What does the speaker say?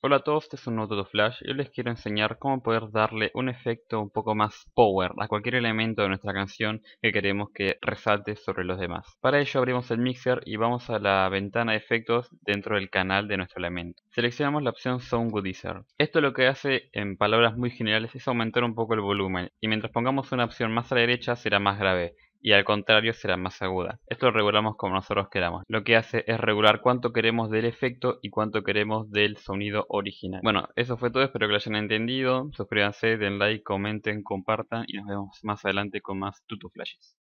Hola a todos, este es un nuevo Flash y hoy les quiero enseñar cómo poder darle un efecto un poco más power a cualquier elemento de nuestra canción que queremos que resalte sobre los demás. Para ello abrimos el mixer y vamos a la ventana de efectos dentro del canal de nuestro elemento. Seleccionamos la opción Sound Goodizer. Esto lo que hace en palabras muy generales es aumentar un poco el volumen y mientras pongamos una opción más a la derecha será más grave y al contrario será más aguda. Esto lo regulamos como nosotros queramos. Lo que hace es regular cuánto queremos del efecto y cuánto queremos del sonido original. Bueno, eso fue todo, espero que lo hayan entendido. Suscríbanse, den like, comenten, compartan y nos vemos más adelante con más Tuto flashes.